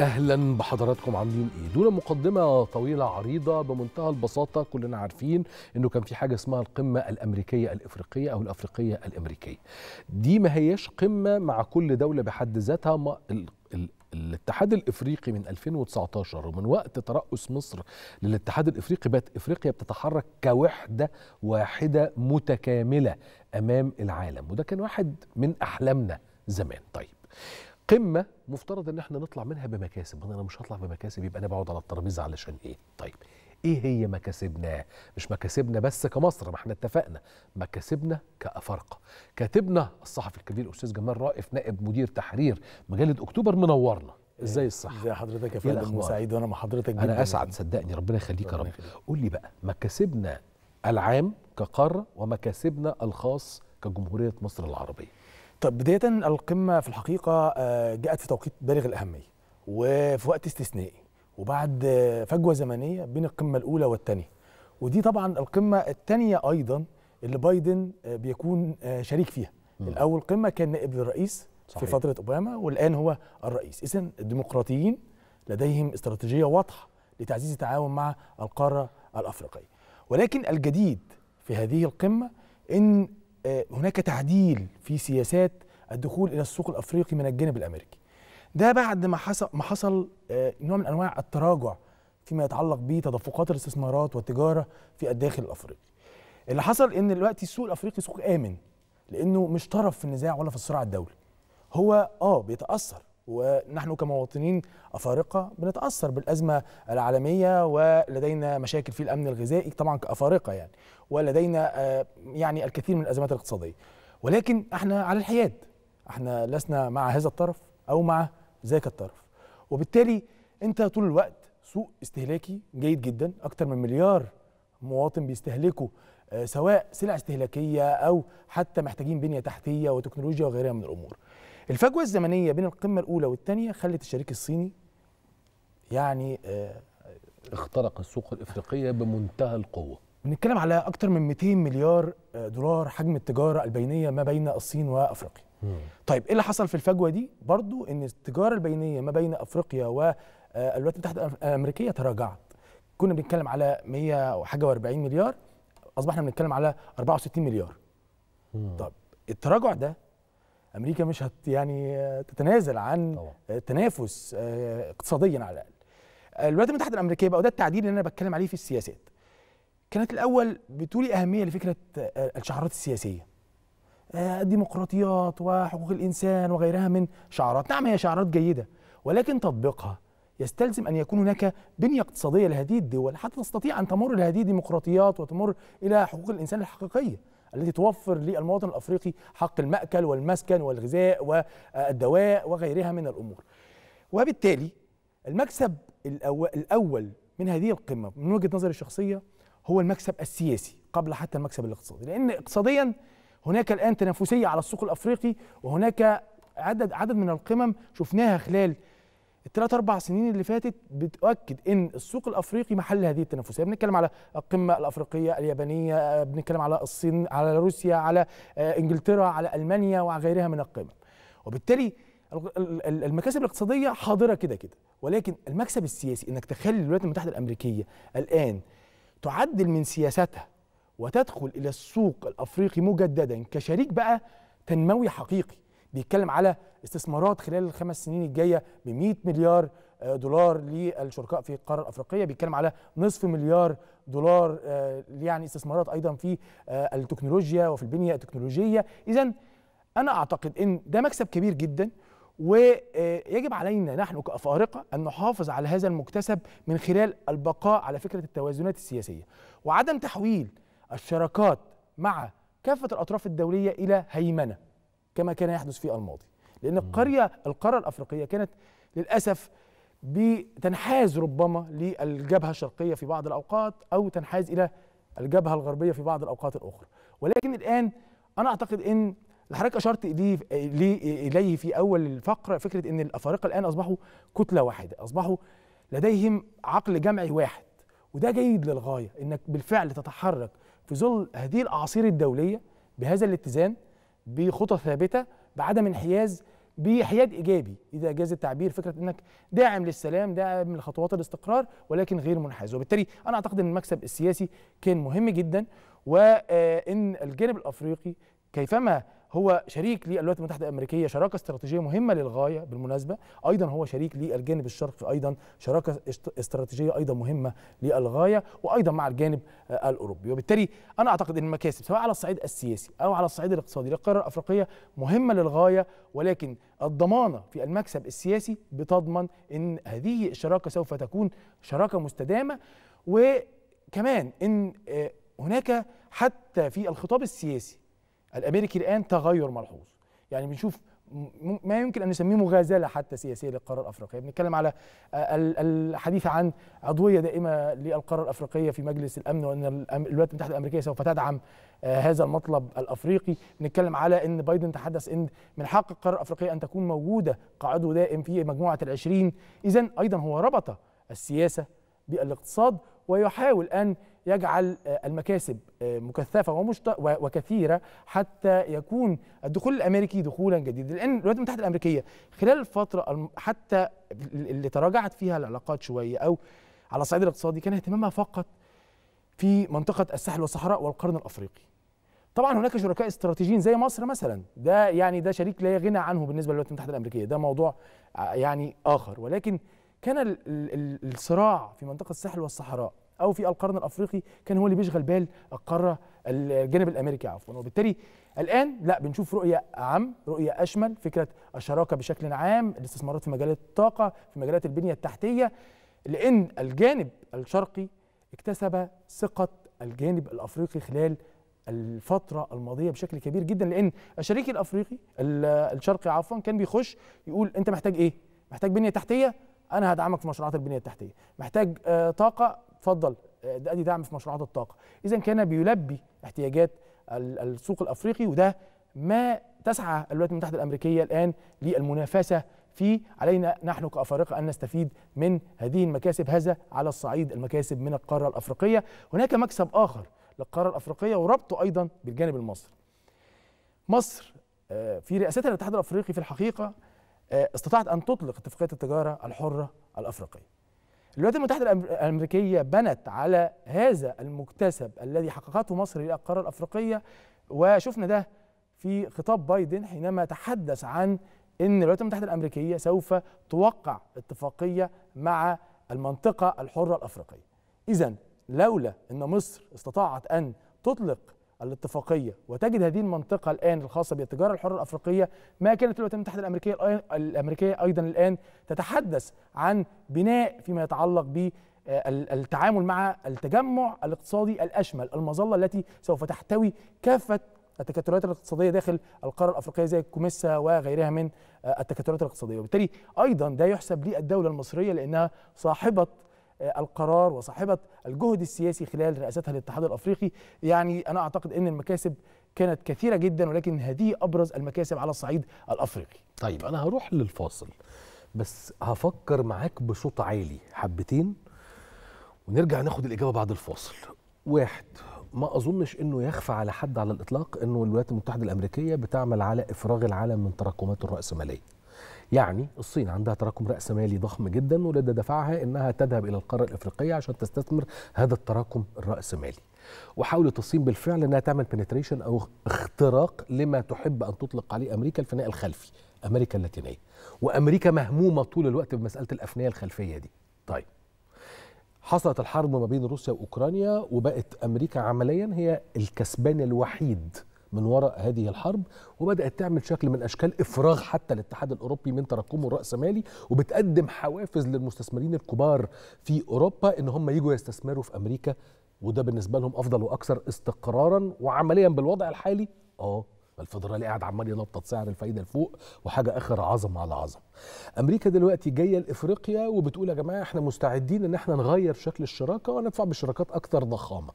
اهلا بحضراتكم عاملين ايه دون مقدمه طويله عريضه بمنتهى البساطه كلنا عارفين انه كان في حاجه اسمها القمه الامريكيه الافريقيه او الافريقيه الامريكيه دي ما هياش قمه مع كل دوله بحد ذاتها ما الاتحاد الافريقي من 2019 ومن وقت ترأس مصر للاتحاد الافريقي بقت افريقيا بتتحرك كوحده واحده متكامله امام العالم وده كان واحد من احلامنا زمان طيب قمه مفترض ان احنا نطلع منها بمكاسب انا مش هطلع بمكاسب يبقى انا بقعد على الترابيزه علشان ايه طيب ايه هي مكاسبنا مش مكاسبنا بس كمصر ما احنا اتفقنا مكاسبنا كافارقه كاتبنا الصحفي الكبير الاستاذ جمال رائف نائب مدير تحرير مجله اكتوبر منورنا ازاي إيه، الصحه ازي حضرتك يا إيه فندم سعيد وانا مع حضرتك جدا انا اسعد صدقني ربنا يخليك يا رب قول لي بقى مكاسبنا العام كقاره ومكاسبنا الخاص كجمهوريه مصر العربيه طب بداية القمة في الحقيقة آه، جاءت في توقيت بالغ الأهمية وفي وقت استثنائي وبعد فجوة زمنية بين القمة الأولى والثانية ودي طبعا القمة الثانية أيضا اللي بايدن آه، بيكون آه، شريك فيها م. الأول قمة كان نائب للرئيس صحيح. في فترة أوباما والآن هو الرئيس إذا الديمقراطيين لديهم استراتيجية واضحة لتعزيز التعاون مع القارة الأفريقية ولكن الجديد في هذه القمة إن آه، هناك تعديل في سياسات الدخول الى السوق الافريقي من الجانب الامريكي ده بعد ما حصل ما حصل آه، نوع من انواع التراجع فيما يتعلق بتدفقات الاستثمارات والتجاره في الداخل الافريقي اللي حصل ان دلوقتي السوق الافريقي سوق امن لانه مش طرف في النزاع ولا في الصراع الدولي هو اه بيتاثر ونحن كمواطنين افارقه بنتاثر بالازمه العالميه ولدينا مشاكل في الامن الغذائي طبعا كافارقه يعني ولدينا آه، يعني الكثير من الازمات الاقتصاديه ولكن احنا على الحياد احنا لسنا مع هذا الطرف او مع ذاك الطرف وبالتالي انت طول الوقت سوق استهلاكي جيد جدا أكثر من مليار مواطن بيستهلكوا آه، سواء سلع استهلاكيه او حتى محتاجين بنيه تحتيه وتكنولوجيا وغيرها من الامور الفجوه الزمنيه بين القمه الاولى والثانيه خلت الشريك الصيني يعني آه اخترق السوق الافريقيه بمنتهى القوه بنتكلم على اكثر من 200 مليار آه، دولار حجم التجاره البينيه ما بين الصين وافريقيا مم. طيب ايه اللي حصل في الفجوه دي برضو ان التجاره البينيه ما بين افريقيا والولايات آه، المتحده الامريكيه تراجعت كنا بنتكلم على 100 وحاجه و40 مليار اصبحنا بنتكلم على 64 مليار مم. طب التراجع ده امريكا مش هت يعني تتنازل عن طبعا. التنافس آه، اقتصاديا على الاقل آه، الولايات المتحده الامريكيه بقى وده التعديل اللي انا بتكلم عليه في السياسات كانت الاول بتولي اهميه لفكره آه، الشعارات السياسيه الديمقراطيات وحقوق الانسان وغيرها من شعارات نعم هي شعارات جيده ولكن تطبيقها يستلزم ان يكون هناك بنيه اقتصاديه لهذه الدول حتى تستطيع ان تمر لهذه الديمقراطيات وتمر الى حقوق الانسان الحقيقيه التي توفر للمواطن الافريقي حق الماكل والمسكن والغذاء والدواء وغيرها من الامور. وبالتالي المكسب الاول من هذه القمه من وجهه نظري الشخصيه هو المكسب السياسي قبل حتى المكسب الاقتصادي لان اقتصاديا هناك الان تنافسيه على السوق الافريقي وهناك عدد عدد من القمم شفناها خلال الثلاث اربع سنين اللي فاتت بتؤكد ان السوق الافريقي محل هذه التنافسيه بنتكلم على القمه الافريقيه اليابانيه بنتكلم على الصين على روسيا على آه، انجلترا على المانيا وغيرها من القمم وبالتالي المكاسب الاقتصاديه حاضره كده كده ولكن المكسب السياسي انك تخلي الولايات المتحده الامريكيه الان تعدل من سياستها وتدخل الى السوق الافريقي مجددا كشريك بقى تنموي حقيقي بيتكلم على استثمارات خلال الخمس سنين الجايه ب 100 مليار آه، دولار للشركاء في القاره الافريقيه بيتكلم على نصف مليار دولار آه، يعني استثمارات ايضا في آه، التكنولوجيا وفي البنيه التكنولوجيه اذا انا اعتقد ان ده مكسب كبير جدا ويجب علينا نحن كافارقه ان نحافظ على هذا المكتسب من خلال البقاء على فكره التوازنات السياسيه وعدم تحويل الشراكات مع كافه الاطراف الدوليه الى هيمنه كما كان يحدث في الماضي لأن القرية القارة الأفريقية كانت للأسف بتنحاز ربما للجبهة الشرقية في بعض الأوقات أو تنحاز إلى الجبهة الغربية في بعض الأوقات الأخرى ولكن الآن أنا أعتقد أن اللي حضرتك أشرت إليه, إليه في أول الفقرة فكرة أن الأفارقة الآن أصبحوا كتلة واحدة أصبحوا لديهم عقل جمعي واحد وده جيد للغاية أنك بالفعل تتحرك في ظل هذه الأعاصير الدولية بهذا الاتزان بخطى ثابته بعدم انحياز بحياد ايجابي اذا جاز التعبير فكره انك داعم للسلام داعم لخطوات الاستقرار ولكن غير منحاز وبالتالي انا اعتقد ان المكسب السياسي كان مهم جدا وان الجانب الافريقي كيفما هو شريك للولايات المتحده الامريكيه شراكه استراتيجيه مهمه للغايه بالمناسبه ايضا هو شريك للجانب الشرقي ايضا شراكه استراتيجيه ايضا مهمه للغايه وايضا مع الجانب آه، الاوروبي وبالتالي انا اعتقد ان المكاسب سواء على الصعيد السياسي او على الصعيد الاقتصادي للقاره الافريقيه مهمه للغايه ولكن الضمانه في المكسب السياسي بتضمن ان هذه الشراكه سوف تكون شراكه مستدامه وكمان ان آه، هناك حتى في الخطاب السياسي الامريكي الان تغير ملحوظ يعني بنشوف ما يمكن ان نسميه مغازله حتى سياسيه للقاره الافريقيه، بنتكلم على آه، الحديث عن عضويه دائمه للقاره الافريقيه في مجلس الامن وان الولايات المتحده الامريكيه سوف تدعم آه، هذا المطلب الافريقي، بنتكلم على ان بايدن تحدث ان من حق القاره الافريقيه ان تكون موجوده كعضو دائم في مجموعه العشرين، اذا ايضا هو ربط السياسه بالاقتصاد ويحاول ان يجعل آه، المكاسب آه، مكثفه وكثيره حتى يكون الدخول الامريكي دخولا جديدا لان الولايات المتحده الامريكيه خلال الفتره حتى اللي تراجعت فيها العلاقات شويه او على الصعيد الاقتصادي كان اهتمامها فقط في منطقه الساحل والصحراء والقرن الافريقي طبعا هناك شركاء استراتيجيين زي مصر مثلا ده يعني ده شريك لا غنى عنه بالنسبه للولايات المتحده الامريكيه ده موضوع آه، يعني اخر ولكن كان الصراع في منطقه الساحل والصحراء او في القرن الافريقي كان هو اللي بيشغل بال القاره الجانب الامريكي عفوا وبالتالي الان لا بنشوف رؤيه اعم رؤيه اشمل فكره الشراكه بشكل عام الاستثمارات في مجالات الطاقه في مجالات البنيه التحتيه لان الجانب الشرقي اكتسب ثقه الجانب الافريقي خلال الفترة الماضية بشكل كبير جدا لأن الشريك الأفريقي الشرقي عفوا كان بيخش يقول أنت محتاج إيه؟ محتاج بنية تحتية؟ أنا هدعمك في مشروعات البنية التحتية، محتاج آه، طاقة اتفضل آه، ادي دعم في مشروعات الطاقه اذا كان بيلبي احتياجات السوق الافريقي وده ما تسعى الولايات المتحده الامريكيه الان للمنافسه فيه علينا نحن كافارقه ان نستفيد من هذه المكاسب هذا على الصعيد المكاسب من القاره الافريقيه هناك مكسب اخر للقاره الافريقيه وربطه ايضا بالجانب المصري مصر آه، في رئاستها الاتحاد الافريقي في الحقيقه آه، استطاعت ان تطلق اتفاقيه التجاره الحره الافريقيه الولايات المتحده الامريكيه بنت على هذا المكتسب الذي حققته مصر الى القاره الافريقيه وشفنا ده في خطاب بايدن حينما تحدث عن ان الولايات المتحده الامريكيه سوف توقع اتفاقيه مع المنطقه الحره الافريقيه. اذا لولا ان مصر استطاعت ان تطلق الاتفاقيه وتجد هذه المنطقه الان الخاصه بالتجاره الحره الافريقيه ما كانت الولايات المتحده الامريكيه الامريكيه ايضا الان تتحدث عن بناء فيما يتعلق ب التعامل مع التجمع الاقتصادي الاشمل المظله التي سوف تحتوي كافه التكتلات الاقتصاديه داخل القاره الافريقيه زي الكوميسا وغيرها من آه، التكتلات الاقتصاديه وبالتالي ايضا ده يحسب للدوله المصريه لانها صاحبه آه، القرار وصاحبه الجهد السياسي خلال رئاستها للاتحاد الافريقي يعني انا اعتقد ان المكاسب كانت كثيره جدا ولكن هذه ابرز المكاسب على الصعيد الافريقي طيب انا هروح للفاصل بس هفكر معاك بصوت عالي حبتين ونرجع ناخد الاجابه بعد الفاصل واحد ما اظنش انه يخفى على حد على الاطلاق انه الولايات المتحده الامريكيه بتعمل على افراغ العالم من تراكمات الراسماليه يعني الصين عندها تراكم راس مالي ضخم جدا وده دفعها أنها تذهب إلى القارة الأفريقية عشان تستثمر هذا التراكم الرأسمالي وحاولت الصين بالفعل انها تعمل بنتريشن او اختراق لما تحب ان تطلق عليه امريكا الفناء الخلفي امريكا اللاتينيه وامريكا مهمومه طول الوقت بمساله الافنيه الخلفيه دي طيب حصلت الحرب ما بين روسيا واوكرانيا وبقت امريكا عمليا هي الكسبان الوحيد من وراء هذه الحرب وبدات تعمل شكل من اشكال افراغ حتى الاتحاد الاوروبي من تراكمه الراسمالي وبتقدم حوافز للمستثمرين الكبار في اوروبا ان هم يجوا يستثمروا في امريكا وده بالنسبه لهم افضل واكثر استقرارا وعمليا بالوضع الحالي اه الفدرالي قاعد عمال ينطط سعر الفايده لفوق وحاجه اخر عظمه على عظمه. امريكا دلوقتي جايه لافريقيا وبتقول يا جماعه احنا مستعدين ان احنا نغير شكل الشراكه وندفع بشراكات اكثر ضخامه.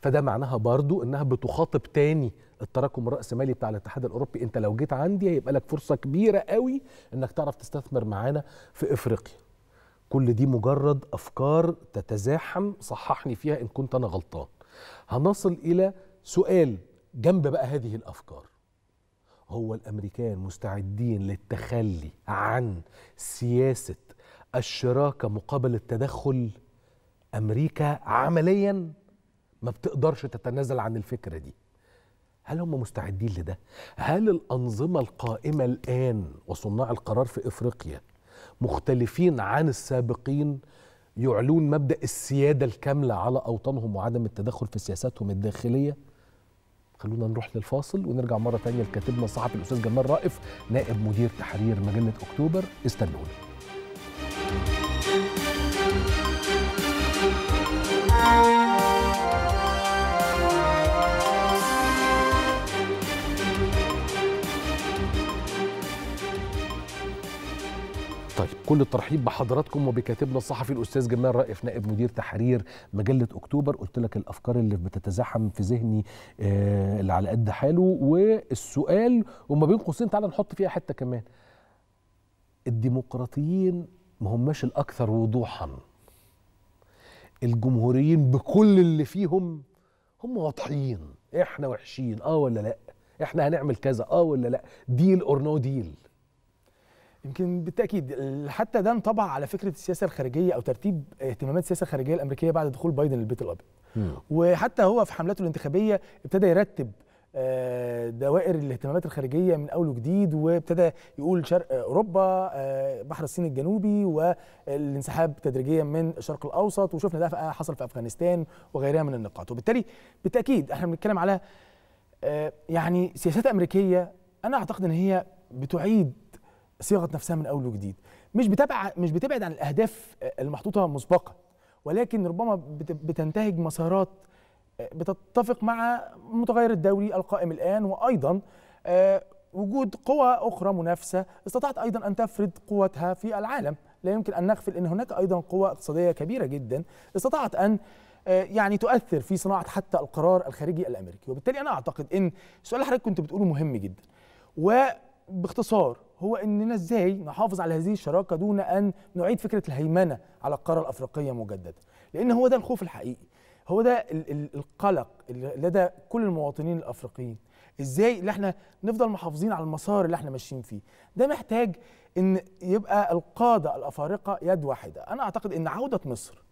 فده معناها برضو انها بتخاطب تاني التراكم الراسمالي بتاع الاتحاد الاوروبي انت لو جيت عندي هيبقى لك فرصه كبيره قوي انك تعرف تستثمر معانا في افريقيا كل دي مجرد افكار تتزاحم صححني فيها ان كنت انا غلطان هنصل الى سؤال جنب بقى هذه الافكار هو الامريكان مستعدين للتخلي عن سياسه الشراكه مقابل التدخل امريكا عمليا ما بتقدرش تتنازل عن الفكره دي هل هم مستعدين لده؟ هل الأنظمة القائمة الآن وصناع القرار في إفريقيا مختلفين عن السابقين يعلون مبدأ السيادة الكاملة على أوطانهم وعدم التدخل في سياساتهم الداخلية؟ خلونا نروح للفاصل ونرجع مرة تانية لكاتبنا الصحفي الأستاذ جمال رائف نائب مدير تحرير مجلة أكتوبر استنوني كل الترحيب بحضراتكم وبكاتبنا الصحفي الاستاذ جمال رائف نائب مدير تحرير مجله اكتوبر قلت لك الافكار اللي بتتزاحم في ذهني آه، اللي على قد حاله والسؤال وما بين قوسين تعالى نحط فيها حته كمان الديمقراطيين ما هماش الاكثر وضوحا الجمهوريين بكل اللي فيهم هم واضحين احنا وحشين اه ولا لا احنا هنعمل كذا اه ولا لا ديل اور نو ديل يمكن بالتاكيد حتى ده انطبع على فكره السياسه الخارجيه او ترتيب اهتمامات السياسه الخارجيه الامريكيه بعد دخول بايدن البيت الابيض وحتى هو في حملاته الانتخابيه ابتدى يرتب آه، دوائر الاهتمامات الخارجيه من اول وجديد وابتدى يقول شرق اوروبا آه، بحر الصين الجنوبي والانسحاب تدريجيا من الشرق الاوسط وشفنا ده آه، حصل في افغانستان وغيرها من النقاط وبالتالي بالتاكيد احنا بنتكلم على يعني سياسات امريكيه انا اعتقد ان هي بتعيد صيغت نفسها من اول وجديد مش بتبع مش بتبعد عن الاهداف آه، المحطوطه مسبقا ولكن ربما بتنتهج مسارات آه، بتتفق مع متغير الدوري القائم الان وايضا آه، وجود قوى اخرى منافسه استطاعت ايضا ان تفرض قوتها في العالم لا يمكن ان نغفل ان هناك ايضا قوى اقتصاديه كبيره جدا استطاعت ان يعني تؤثر في صناعه حتى القرار الخارجي الامريكي وبالتالي انا اعتقد ان السؤال اللي حضرتك كنت بتقوله مهم جدا وباختصار هو اننا ازاي نحافظ على هذه الشراكه دون ان نعيد فكره الهيمنه على القاره الافريقيه مجددا لان هو ده الخوف الحقيقي هو ده القلق لدى كل المواطنين الافريقيين ازاي اللي احنا نفضل محافظين على المسار اللي احنا ماشيين فيه ده محتاج ان يبقى القاده الافارقه يد واحده انا اعتقد ان عوده مصر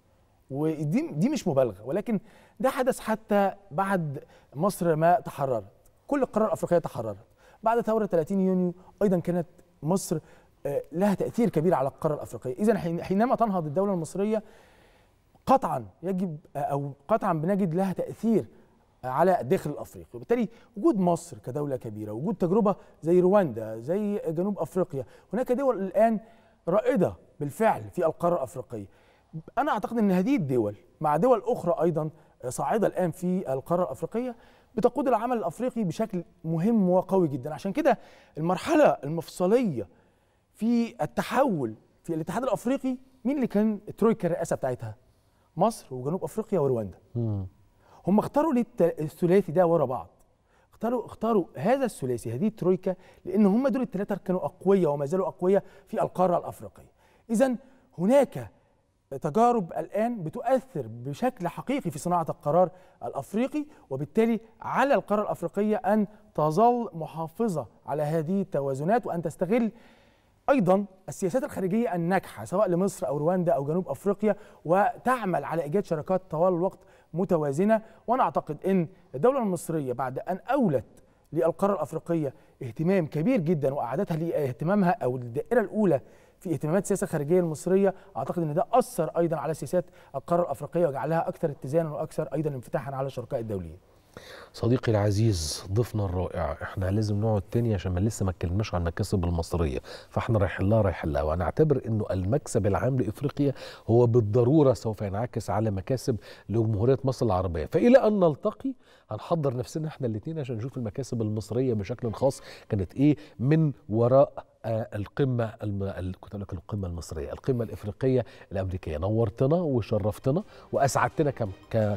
ودي دي مش مبالغه ولكن ده حدث حتى بعد مصر ما تحررت كل القاره الافريقيه تحررت بعد ثوره 30 يونيو ايضا كانت مصر آه، لها تاثير كبير على القاره الافريقيه اذا حينما تنهض الدوله المصريه قطعا يجب آه، او قطعا بنجد لها تاثير آه، على الداخل الافريقي وبالتالي وجود مصر كدوله كبيره وجود تجربه زي رواندا زي جنوب افريقيا هناك دول الان رائده بالفعل في القاره الافريقيه انا اعتقد ان هذه الدول مع دول اخرى ايضا صاعده الان في القاره الافريقيه بتقود العمل الافريقي بشكل مهم وقوي جدا عشان كده المرحله المفصليه في التحول في الاتحاد الافريقي مين اللي كان الترويكا الرئاسه بتاعتها مصر وجنوب افريقيا ورواندا هم اختاروا ليه الثلاثي ده ورا بعض اختاروا اختاروا هذا الثلاثي هذه الترويكا لان هم دول الثلاثه كانوا اقوياء وما زالوا اقوياء في القاره الافريقيه اذا هناك تجارب الآن بتؤثر بشكل حقيقي في صناعة القرار الأفريقي وبالتالي على القارة الأفريقية أن تظل محافظة على هذه التوازنات وأن تستغل ايضا السياسات الخارجيه الناجحه سواء لمصر او رواندا او جنوب افريقيا وتعمل على ايجاد شراكات طوال الوقت متوازنه وانا اعتقد ان الدوله المصريه بعد ان اولت للقاره الافريقيه اهتمام كبير جدا واعادتها لاهتمامها او الدائره الاولى في اهتمامات السياسه الخارجيه المصريه اعتقد ان ده اثر ايضا على سياسات القاره الافريقيه وجعلها اكثر اتزانا واكثر ايضا انفتاحا على شركاء الدوليين صديقي العزيز ضيفنا الرائع احنا لازم نقعد تاني عشان ما لسه ما اتكلمناش عن المكاسب المصريه فاحنا رايحين لها رايحين لها وانا اعتبر انه المكسب العام لافريقيا هو بالضروره سوف ينعكس على مكاسب لجمهوريه مصر العربيه فالى ان نلتقي هنحضر نفسنا احنا الاثنين عشان نشوف المكاسب المصريه بشكل خاص كانت ايه من وراء القمه كنت اقول لك القمه المصريه القمه الافريقيه الامريكيه نورتنا وشرفتنا واسعدتنا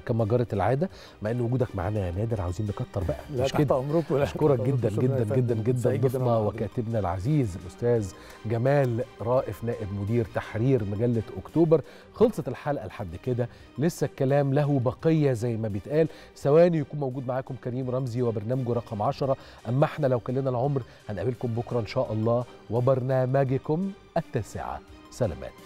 كما جرت العاده مع ان وجودك معنا يا نادر عاوزين نكتر بقى لا مش كده ولا اشكرك جدا جدا جدا جدا ضيفنا وكاتبنا العزيز الاستاذ جمال رائف نائب مدير تحرير مجله اكتوبر خلصت الحلقه لحد كده لسه الكلام له بقيه زي ما بيتقال ثواني يكون موجود معاكم كريم رمزي وبرنامجه رقم 10 اما احنا لو كان لنا العمر هنقابلكم بكره ان شاء الله وبرنامجكم التاسعة سلامات